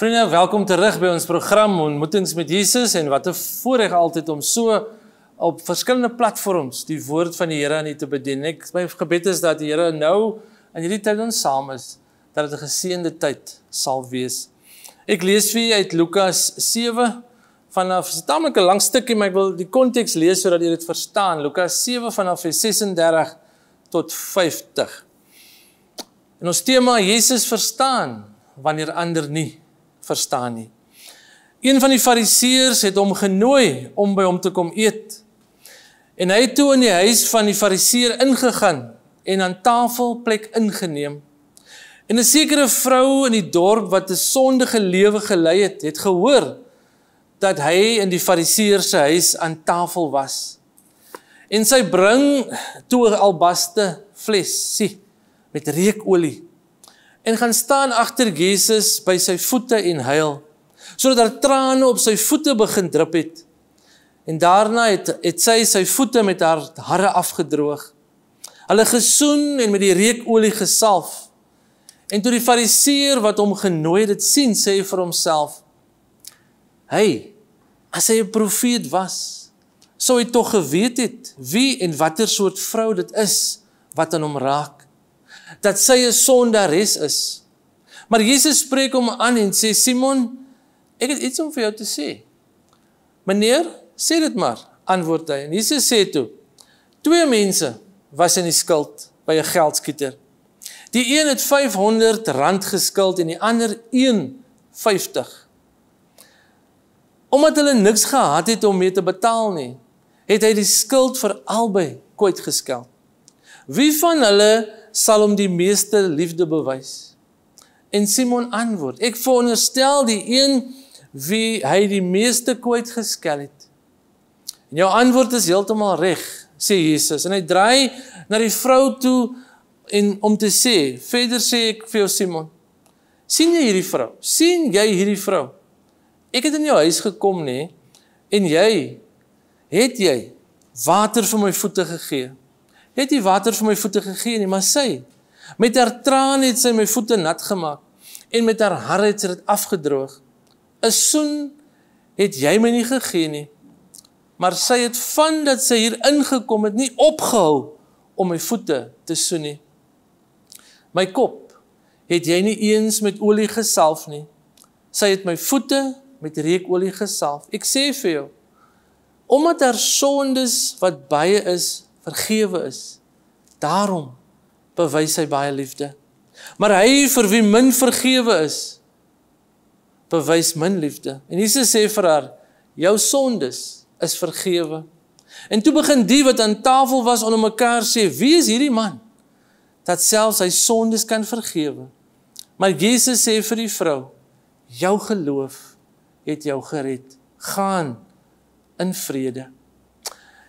Vriende, welkom terug by ons program Ontmoetings met Jesus en wat 'n voorreg altyd om so op verskillende platforms die woord van die Here aan u te bedien. Ek my gebed is dat die Here nou in hierdie tyd ons saam is dat dit 'n geseënde tyd sal wees. Ek lees vir u uit Lukas 7 vanaf 'n tamelik lang stukkie, maar ek wil die konteks lees sodat julle dit verstaan. Lukas 7 vanaf vers 36 tot 50. En ons tema Jesus verstaan wanneer ander nie verstaan nie. Een van die fariseërs het hom genooi om by hom te kom eet. En hy het toe in die huis van die fariseer ingegaan en aan tafel plek ingeneem. En 'n sekere vrou in die dorp wat 'n sondige lewe gelei het, het gehoor dat hy in die fariseer se huis aan tafel was. En sy bring toe 'n albaste fles, sien, met reukolie en gaan staan agter Jesus by sy voete en huil sodat daar trane op sy voete begin drup het. En daarna het het sy sy voete met haar hare afgedroog. Hulle gesoen en met die reukolie gesalf. En toe die fariseer wat hom genooi het, sien sê vir homself: "Hey, as hy 'n profeet was, sou hy tog geweet het wie en watter soort vrou dit is wat aan hom raak dat sy 'n sondares is. Maar Jesus spreek hom aan en sê Simon, ek het iets om vir jou te sê. Meneer, sê dit maar, antwoord hy. En Jesus sê toe: Twee mense was in die skuld by 'n geldskieter. Die een het 500 rand geskuld en die ander 150. Omdat hulle niks gehad het om mee te betaal nie, het hy die skuld vir albei kwyt geskel. Wie van hulle sal hom die meeste liefde bewys. En Simon antwoord: Ek veronderstel die een wie hy die meeste kwyt geskel het. En jou antwoord is heeltemal reg, sê Jesus, en hy draai na die vrou toe en om te sê, verder sê ek vir jou Simon, sien jy hierdie vrou? sien jy hierdie vrou? Ek het in jou huis gekom nê nee, en jy het jy water vir my voete gegee het nie water vir my voete gegee nie, maar sy met haar traan het sy my voete nat gemaak en met haar hare het sy dit afgedroog. 'n Soen het jy my nie gegee nie. Maar sy het van dat sy hier ingekom het nie opgehou om my voete te soen nie. My kop het jy nie eens met olie gesalf nie. Sy het my voete met reukolie gesalf. Ek sê vir jou, omdat haar sondes wat baie is, vergewe is. Daarom bewys hy baie liefde. Maar hy vir wie min vergewe is, bewys min liefde. En Jesus sê vir haar: "Jou sondes is vergewe." En toe begin die wat aan tafel was onder mekaar sê: "Wie is hierdie man dat selfs sy sondes kan vergewe?" Maar Jesus sê vir die vrou: "Jou geloof het jou gered. Gaan in vrede."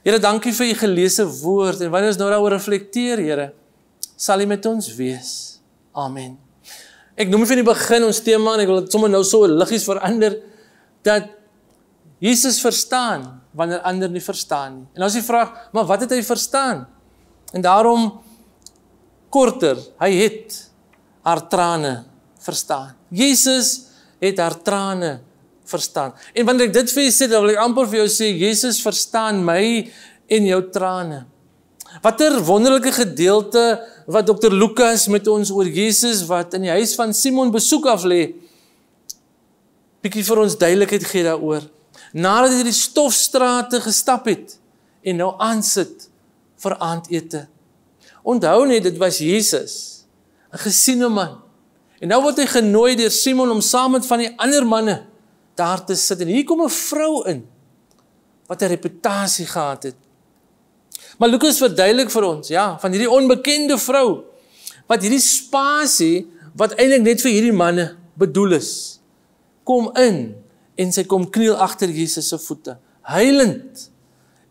Here, dankie vir u geleesde woord en wanneer ons nou daaroor reflekteer, Here, sal u met ons wees. Amen. Ek noem vir die begin ons tema en ek wil dit sommer nou so liggies verander dat Jesus verstaan wanneer ander nie verstaan nie. En as jy vra, maar wat het hy verstaan? En daarom korter, hy het haar trane verstaan. Jesus het haar trane verstaan. En wanneer ek dit vir julle sê, dan wil ek amper vir jou sê Jesus verstaan my en jou trane. Watter wonderlike gedeelte wat dokter Lukas met ons oor Jesus wat in die huis van Simon besoek af lê bietjie vir ons duidelikheid gee daaroor. Nadat hy die stofstrate gestap het en nou aansit vir aandete. Onthou net dit was Jesus, 'n gesiene man. En nou word hy genooi deur Simon om saam met van die ander manne daar te sit en hier kom 'n vrou in wat 'n reputasie gehad het. Maar Lukas verduidelik vir ons, ja, van hierdie onbekende vrou wat hierdie spasie wat eintlik net vir hierdie manne bedoel is, kom in en sy kom kniel agter Jesus se voete, huilend.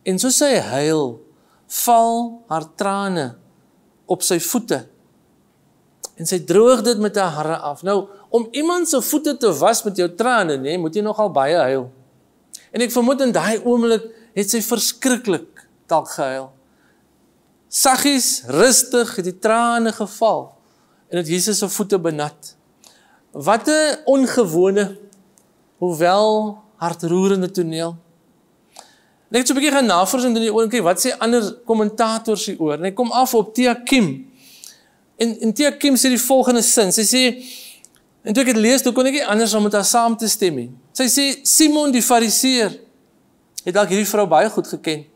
En so sy huil, val haar trane op sy voete. En sy droog dit met haar hare af. Nou om iemand se voete te was met jou trane, nê, nee, moet jy nogal baie huil. En ek vermoed in daai oomblik het sy verskriklik dalk gehuil. Saggies, rustig het die trane geval en dit Jesus se voete benat. Wat 'n ongewone hoewel hartroerende toneel. Net so 'n bietjie gaan navorsing doen in die oomblik, wat sê ander kommentators hieroor? En ek kom af op Tia Kim. En in Tia Kim sê die volgende sin. Sy sê, sê En toe ek dit lees, toe kon ek nie anders om met haar saam te stem nie. Sy sê Simon die Fariseer het dalk hierdie vrou baie goed geken.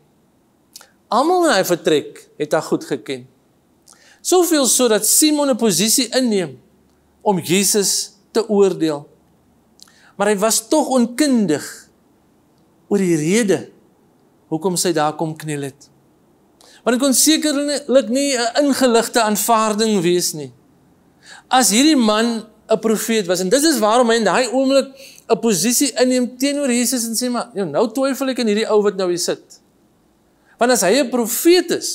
Almal in hy vertrek het haar goed geken. Soveel sodat Simon 'n posisie inneem om Jesus te oordeel. Maar hy was tog onkundig oor die rede hoekom sy daar kom kniel het. Want dit kon sekerlik nie 'n ingeligte aanvaarding wees nie. As hierdie man 'n profeet was en dit is waarom hy in daai oomblik 'n posisie inneem teenoor Jesus en sê maar ja, nou twyfel ek in hierdie ou wat nou hier sit. Want as hy 'n profeet is,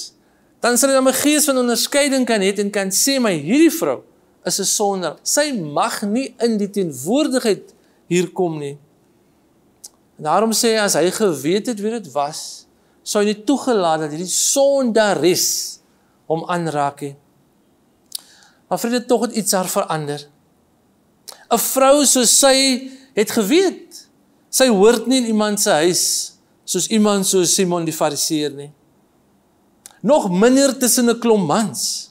dan sal hy dan 'n gees van onderskeiding kan hê en kan sê my hierdie vrou is 'n sonder. Sy mag nie in die teenwoordigheid hier kom nie. En daarom sê hy as hy geweet het wie dit was, sou hy nie toegelaat dat hierdie sondares hom aanraak nie. Maar vrede tog het iets haar verander. 'n vrou soos sy het geweet. Sy hoort nie in iemand se huis soos iemand soos Simon die Fariseer nie. Nog minder tussen 'n klomp mans.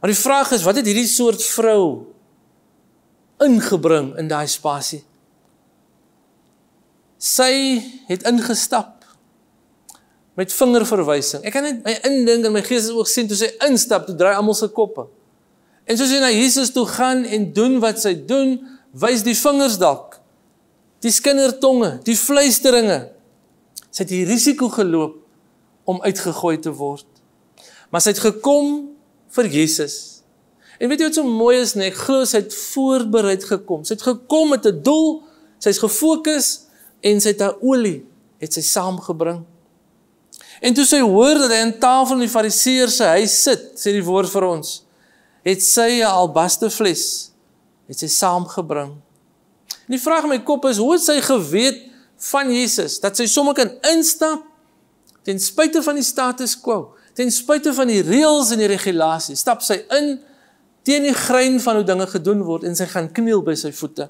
Maar die vraag is, wat het hierdie soort vrou ingebring in daai spasie? Sy het ingestap met vingerverwysing. Ek kan net my indink en my gees is ook sien toe sy instap, toe draai almal se koppe. En soos hy na Jesus toe gaan en doen wat hy doen, wys die vingers dalk die skindertonge, die fluisteringe. Sy het die risiko geloop om uitgegooi te word. Maar sy het gekom vir Jesus. En weet jy wat so mooi is net, glo sy het voorbereid gekom. Sy het gekom met 'n doel, sy's gefokus en sy het haar olie het sy saamgebring. En toe sy hoor dat hy aan tafel in die Fariseërs se huis sit, sê die woord vir ons, het sy 'n eh, albasterfles het sy saamgebring. En die vraag in my kop is hoe het sy geweet van Jesus dat sy sommer kan instap ten spyte van die status quo, ten spyte van die reëls en die regulasies, stap sy in teen die grein van hoe dinge gedoen word en sy gaan kniel by sy voete.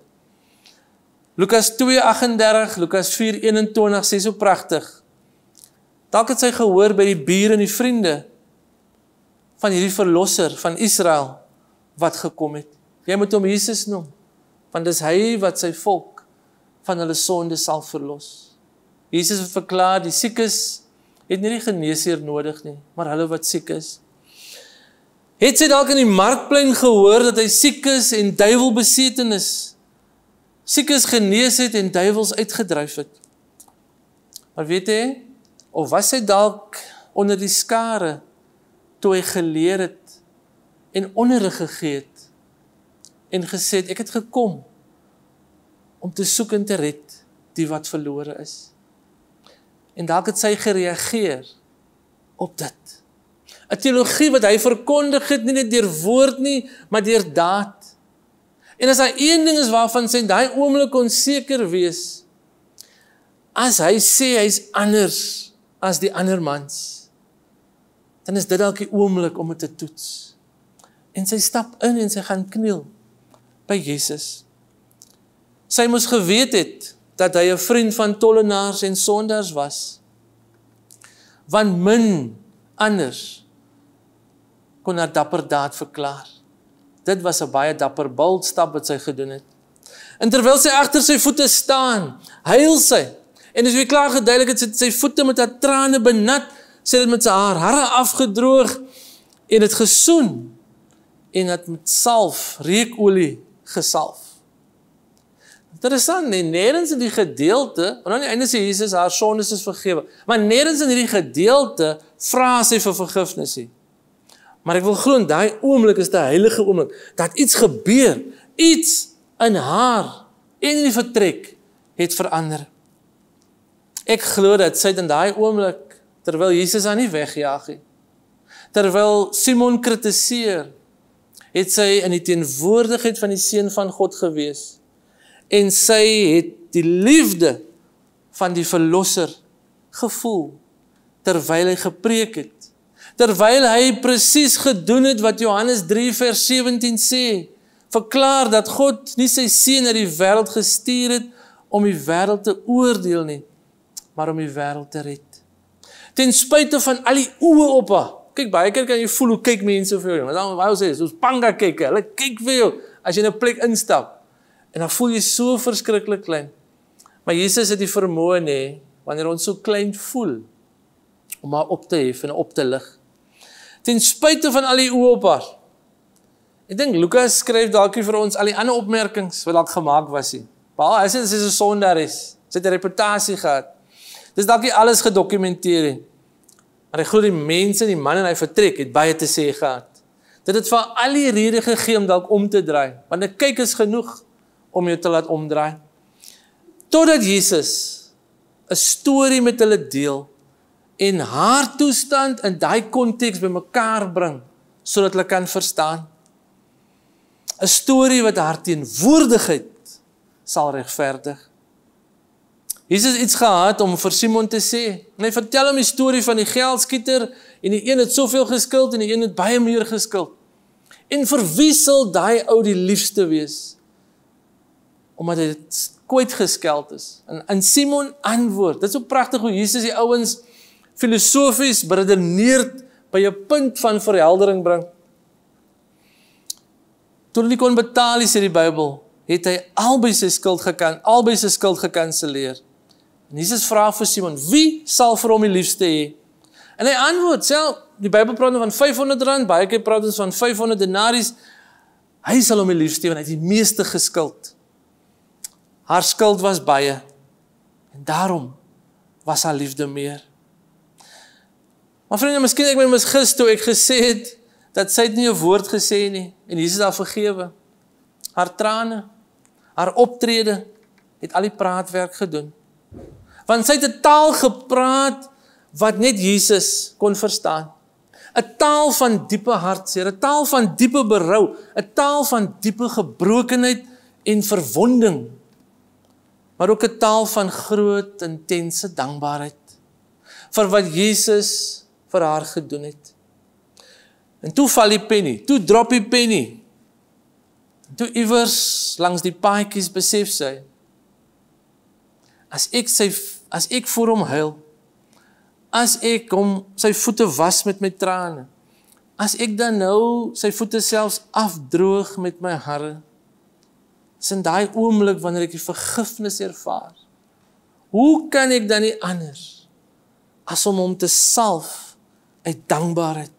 Lukas 2:38, Lukas 4:21 sê so pragtig. Dalk het sy gehoor by die bure en die vriende van hierdie verlosser van Israel wat gekom het. Jy moet hom Jesus noem, want dis hy wat sy volk van hulle sondes sal verlos. Jesus het verklaar die siekes het nie die geneesheer nodig nie, maar hulle wat siek is. Het sy dalk in die markplein gehoor dat hy siek is en duiwelbesetenes is? siekes genees het en duiwels uitgedryf het. Maar weet jy, of was hy dalk onder die skare toe hy geleer het en onderrig gegee het en gesê het ek het gekom om te soek en te red die wat verlore is. En dalk het sy gereageer op dit. 'n Teologie wat hy verkondig het nie net deur woord nie, maar deur daad. En as daar een ding is waarvan sy daai oomblik onseker wees, as hy sê hy's anders as die ander mans, dan is dit dalk die oomblik om dit te toets. En sy stap in en sy gaan kniel by Jesus. Sy moes geweet het dat hy 'n vriend van tollenaars en sondaars was. Want min anders kon haar dapper daad verklaar. Dit was 'n baie dapper bold stap wat sy gedoen het. En terwyl sy agter sy voete staan, huil sy. En as jy klaar geduidelik het sy sy voete met haar trane benat sê dit met sy haar harre afgedroog en dit gesoen en dit met salf reukolie gesalf. Interessant, nee, nêrens in die gedeelte, want aan die einde sê Jesus haar sondes is vergewe, maar nêrens in hierdie gedeelte vra sy vir vergifnis. Maar ek wil glo in daai oomblik is die heilige oomblik dat iets gebeur, iets in haar en in die vertrek het verander. Ek glo dat sy in daai oomblik terwyl Jesus haar nie wegjaag nie. Terwyl Simon kritiseer, het sy in die teenwoordigheid van die seun van God gewees en sy het die liefde van die verlosser gevoel terwyl hy gepreek het. Terwyl hy presies gedoen het wat Johannes 3:17 sê, verklaar dat God nie sy seun na die wêreld gestuur het om die wêreld te oordeel nie, maar om die wêreld te red ten spyte van al die oë op haar. Kyk baie keer kan jy voel hoe kyk mense vir jou. Dan wou hy sê soos panga kyk, hulle kyk vir jou as jy 'n in plek instap. En dan voel jy so verskriklik klein. Maar Jesus het die vermoë nê wanneer ons so klein voel om haar op te hef en op te lig. Ten spyte van al die oë op haar. Ek dink Lukas skryf dalk vir ons al die ander opmerkings wat dalk gemaak was nie. Baie as dit is 'n sondaar is. Sy het 'n reputasie gehad. Dis dalk nie alles gedokumenteer nie. Maar hy glo die mense, die man en hy vertrek het baie te sê gehad. Dit het vir al die rede gegee om dalk om te draai, want 'n kyk is genoeg om jou te laat omdraai. Totdat Jesus 'n storie met hulle deel en haar toestand in daai konteks bymekaar bring sodat hulle kan verstaan. 'n storie wat haar teenwoordigheid sal regverdig. Jesus iets gehad om vir Simon te sê. En hy vertel hom die storie van die geldskieter en die een het soveel geskuld en die een het baie meer geskuld. En vir wie sal daai ou die liefste wees? Omdat hy dit kwyt geskeld is. En in Simon antwoord. Dit is so pragtig hoe Jesus die ouens filosofies redeneer by 'n punt van verheldering bring. Toe hulle kon betaal is dit die Bybel, het hy albei sy skuld gekan, albei sy skuld gekanselleer. En Jesus vra vir Simon, "Wie sal vir hom die liefste hê?" En hy antwoord, "Sel, die Bybel praat nou van R500, baie keer praat ons van 500 denaries. Hy sal hom die liefste hê want hy het die meeste geskuld. Haar skuld was baie. En daarom was haar liefde meer. Maar vriende, miskien ek my misgis toe ek gesê het dat sy het nie 'n woord gesê nie en Jesus haar vergewe. Haar trane, haar optrede het al die praatwerk gedoen want sy het 'n taal gepraat wat net Jesus kon verstaan. 'n Taal van diepe hartseer, 'n taal van diepe berou, 'n taal van diepe gebrokenheid en verwonding. Maar ook 'n taal van groot intense dankbaarheid vir wat Jesus vir haar gedoen het. En toe val die penny, toe drop die penny. Toe iewers langs die paadjies besef sy as ek sy as ek vir hom huil, as ek hom sy voete was met my trane, as ek dan nou sy voete selfs afdroog met my hare, sin daai oomblik wanneer ek die vergifnis ervaar. Hoe kan ek dan nie anders as om hom te salf uit dankbaarheid?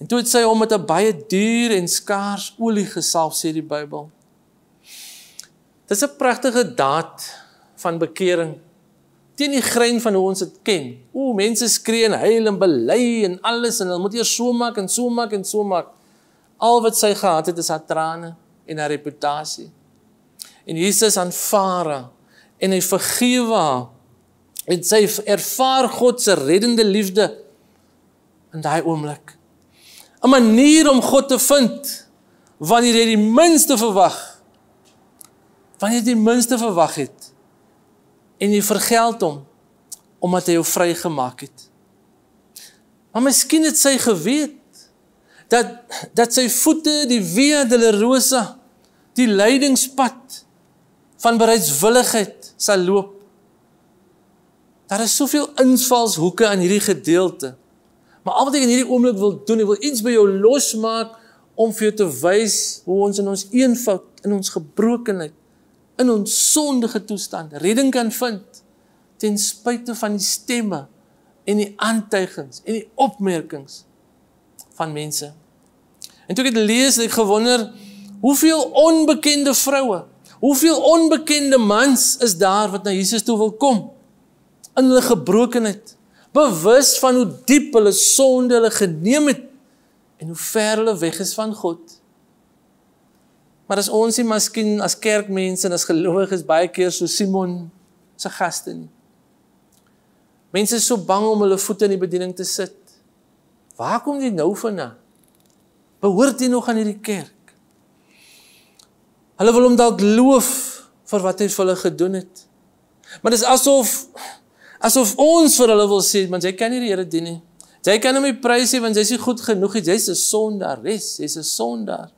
En toe het sy hom met 'n baie duur en skaars olie gesalf sê die Bybel. Dis 'n pragtige daad van bekering teen die grein van hoe ons dit ken. O, mense skree en huil en bely en alles en hulle moet eers so maak en so maak en so maak. Al wat sy gehad het is haar trane en haar reputasie. En Jesus aanvaar haar en hy vergewe haar. En sy ervaar God se reddende liefde in daai oomblik. 'n Manier om God te vind wanneer jy die minste verwag. Wanneer jy die minste verwag het en jy vergeld hom omdat hy jou vrygemaak het. Maar miskien het sy geweet dat dat sy voete die Via Dolorosa, die lydingspad van bereidswilligheid sal loop. Daar is soveel invalshoeke aan hierdie gedeelte. Maar al wat ek in hierdie oomblik wil doen, ek wil iets by jou losmaak om vir jou te wys hoe ons in ons eenvoud, in ons gebrokenheid in ons sondige toestand redding kan vind ten spyte van die stemme en die aantuigings en die opmerkings van mense. En toe ek dit lees, het ek gewonder hoeveel onbekende vroue, hoeveel onbekende mans is daar wat na Jesus toe wil kom in hulle gebrokenheid, bewus van hoe diep hulle sonde hulle geneem het en hoe ver hulle weg is van God. Maar as ons nie miskien as kerkmense en as gelowiges baie keer so Simon se gaste nie. Mense is so bang om hulle voete in die bediening te sit. Waar kom jy nou vana? Behoort jy nog aan hierdie kerk? Hulle wil hom dalk loof vir wat hy vir hulle gedoen het. Maar dis asof asof ons vir hulle wil sê, "Man, jy kan nie die Here dien nie. Jy kan hom nie prys nie want jy's nie goed genoeg nie. Jy's 'n sondares, jy's 'n sondaar."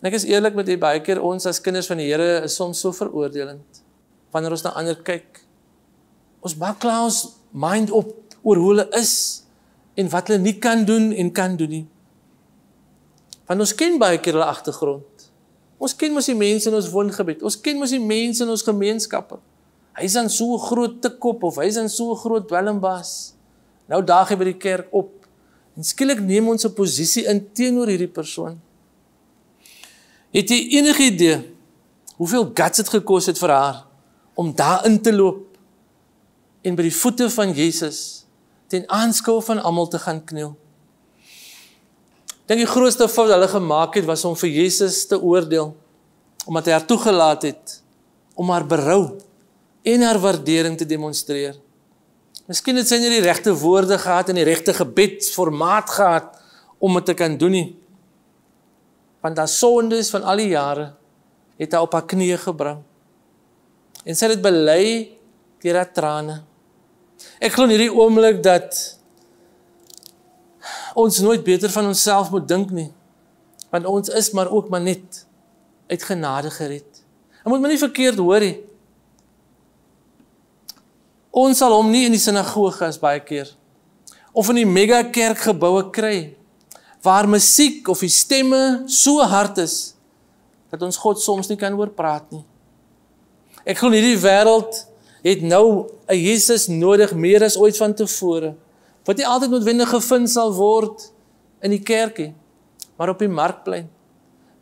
En ek is eerlik met u baie keer ons as kinders van die Here is soms so veroordelend wanneer ons na ander kyk. Ons maak klaas mind op oor hoe hulle is en wat hulle nie kan doen en kan doen nie. Want ons ken baie keer hulle agtergrond. Ons ken mos die mense in ons woongebied. Ons ken mos die mense in ons gemeenskappe. Hy's dan so groot te kop of hy's dan so groot welmbas. Nou daag hy by die kerk op en skielik neem ons 'n posisie in teenoor hierdie persoon. Het jy enige idee hoeveel guts dit gekos het vir haar om daarin te loop en by die voete van Jesus ten aanskou van almal te gaan kniel? Dink die grootste fout wat hulle gemaak het was om vir Jesus te oordeel omdat hy haar toegelaat het om haar berou en haar waardering te demonstreer. Miskien het sy nie die regte woorde gehad en die regte gebedsformaat gehad om dit te kan doen nie van daas sondes van al die jare het hy op haar knie gebring. En sy het bely deur haar trane. Ek glo in hierdie oomblik dat ons nooit beter van onsself moet dink nie. Want ons is maar ook maar net uit genade gered. Jy moet my nie verkeerd hoor nie. Ons sal hom nie in die sinagoge as baie keer of in die mega kerk geboue kry waar musiek of die stemme so hard is dat ons God soms nie kan hoor praat nie. Ek glo hierdie wêreld het nou 'n Jesus nodig meer as ooit vantevore. Wat nie altyd noodwendig gevind sal word in die kerkie, maar op die markplein.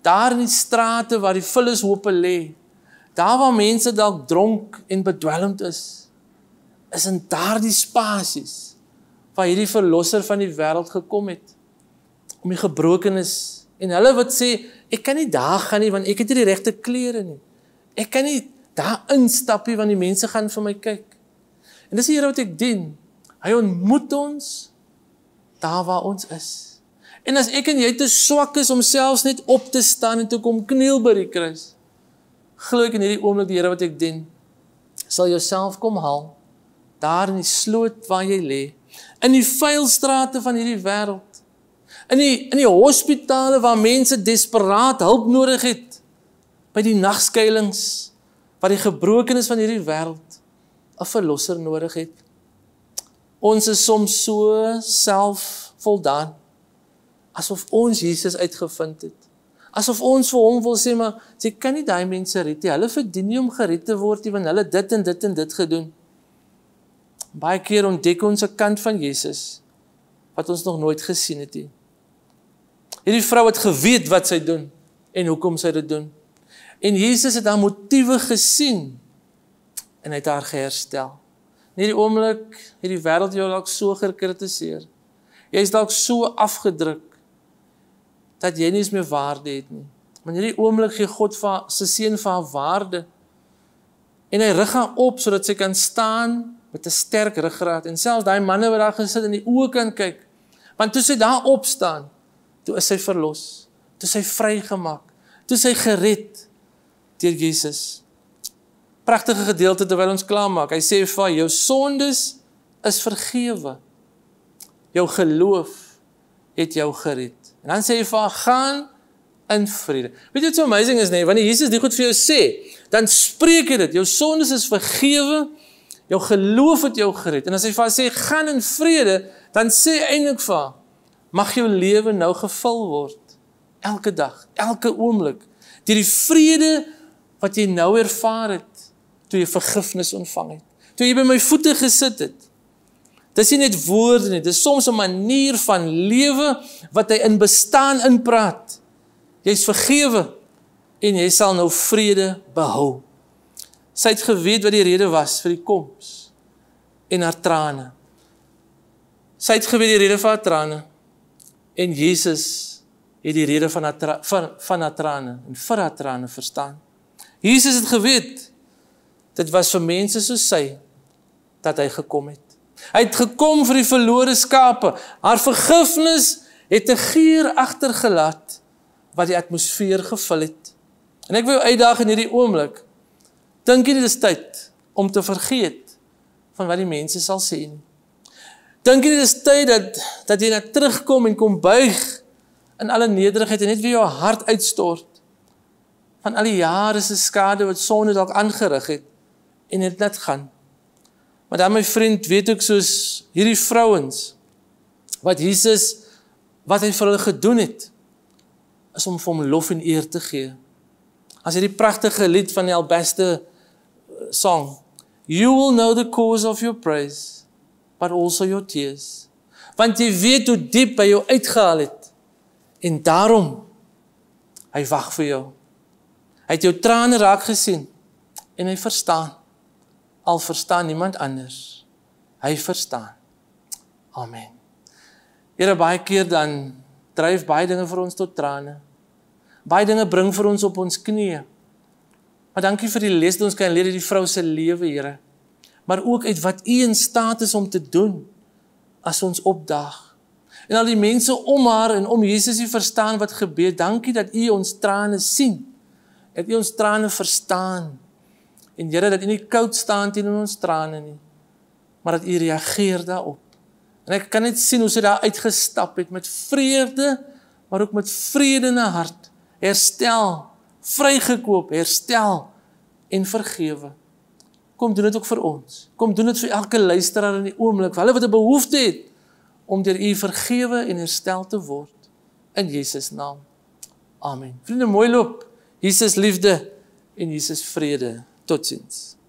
Daar in die strate waar die vullis hope lê. Daar waar mense dalk dronk en bedwelmd is, is in daardie spasies waar hierdie verlosser van die wêreld gekom het om die gebrokenes en hulle wat sê ek kan nie daar gaan nie want ek het nie die regte klere nie. Ek kan nie daar instap nie want die mense gaan vir my kyk. En dis die Here wat ek dien. Hy ontmoet ons daar waar ons is. En as ek en jy te swak is om selfs net op te staan en toe kom kniel by die kruis, glo ek in hierdie oomblik die Here wat ek dien, sal jouself kom haal daar in die sloot waar jy lê, in die vuil strate van hierdie wêreld in die in die hospitale waar mense desperaat hulp nodig het by die nagskuilings waar die gebrokenes van hierdie wêreld 'n verlosser nodig het ons is soms so selfvoldaan asof ons Jesus uitgevind het asof ons vir hom wil sê maar jy kan nie daai mense red nie hulle verdien nie om gered te word nie want hulle dit en dit en dit gedoen baie keer ontdek ons 'n kant van Jesus wat ons nog nooit gesien het nie. He. Hierdie vrou het geweet wat sy doen en hoekom sy dit doen. En Jesus het haar motiewe gesien en hy het haar herstel. In hierdie oomblik het die wêreld jou dalk so gekritiseer. Jy's dalk so afgedruk dat jy nie eens meer waarde het nie. Maar in hierdie oomblik gee God vir sy seun vir haar waarde. En hy rig haar op sodat sy kan staan met 'n sterk ruggraat en selfs daai manne wat daar gesit in die oë kan kyk. Want toe sy daar opstaan, toe is hy verlos, toe is hy vrygemaak, toe is hy gered deur Jesus. Pragtige gedeelte terwyl ons klaarmaak. Hy sê vir jou sondes is vergewe. Jou geloof het jou gered. En dan sê hy vir gaan in vrede. Weet jy wat so amazing is nê, nee? wanneer Jesus dit goed vir jou sê, dan spreek hy dit. Jou sondes is vergewe. Jou geloof het jou gered. En as hy vir sê gaan in vrede, dan sê eintlik vir mag jou lewe nou gevul word elke dag, elke oomblik deur die vrede wat jy nou ervaar het toe jy vergifnis ontvang het. Toe jy by my voete gesit het. Dis nie net woorde nie, dis soms 'n manier van lewe wat hy in bestaan inpraat. Jy's vergewe en jy sal nou vrede behou. Sy het geweet wat die rede was vir die koms en haar trane. Sy het geweet die rede vir haar trane. En Jesus het die rede van atra, van van atrane en vir atrane verstaan. Jesus het geweet dit was vir mense soos sy dat hy gekom het. Hy het gekom vir die verlore skape. Haar vergifnis het 'n geur agtergelaat wat die atmosfeer gevul het. En ek wil uitdaag in hierdie oomblik. Dink jy dit is tyd om te vergeet van wat die mense sal sê nie? Dink jy dit is tyd dat dat jy net terugkom en kom buig in alle nederigheid en net weer jou hart uitstort van al die jare se skade wat sonde dalk aangerig het en dit net gaan. Maar dan my vriend, weet ek soos hierdie vrouens wat Jesus wat hy vir hulle gedoen het is om vir hom lof en eer te gee. As hierdie pragtige lied van die albeste eh, song, you will know the cause of your praise maar also jou tees. Want jy weet hoe diep hy jou uitgehaal het. En daarom hy wag vir jou. Hy het jou trane raak gesien en hy verstaan. Al verstaan niemand anders. Hy verstaan. Amen. Here baie keer dan dryf baie dinge vir ons tot trane. Baie dinge bring vir ons op ons knieë. Maar dankie vir die les wat ons kan leer uit die vrou se lewe, Here maar ook uit wat u in staat is om te doen as ons opdaag. En al die mense om haar en om Jesus hier verstaan wat gebeur. Dankie dat u ons trane sien. Dat u ons trane verstaan. En Here dat u nie koud staan teen in ons trane nie, maar dat u reageer daarop. En ek kan net sien hoe sy daar uitgestap het met vreugde, maar ook met vrede in haar hart. Herstel, vrygekoop, herstel en vergewe kom doen dit ook vir ons. Kom doen dit vir elke luisteraar in die oomblik, hulle wat 'n behoefte het om deur U vergewe en herstel te word in Jesus naam. Amen. Vriende, mooi loop. Jesus liefde en Jesus vrede. Totsiens.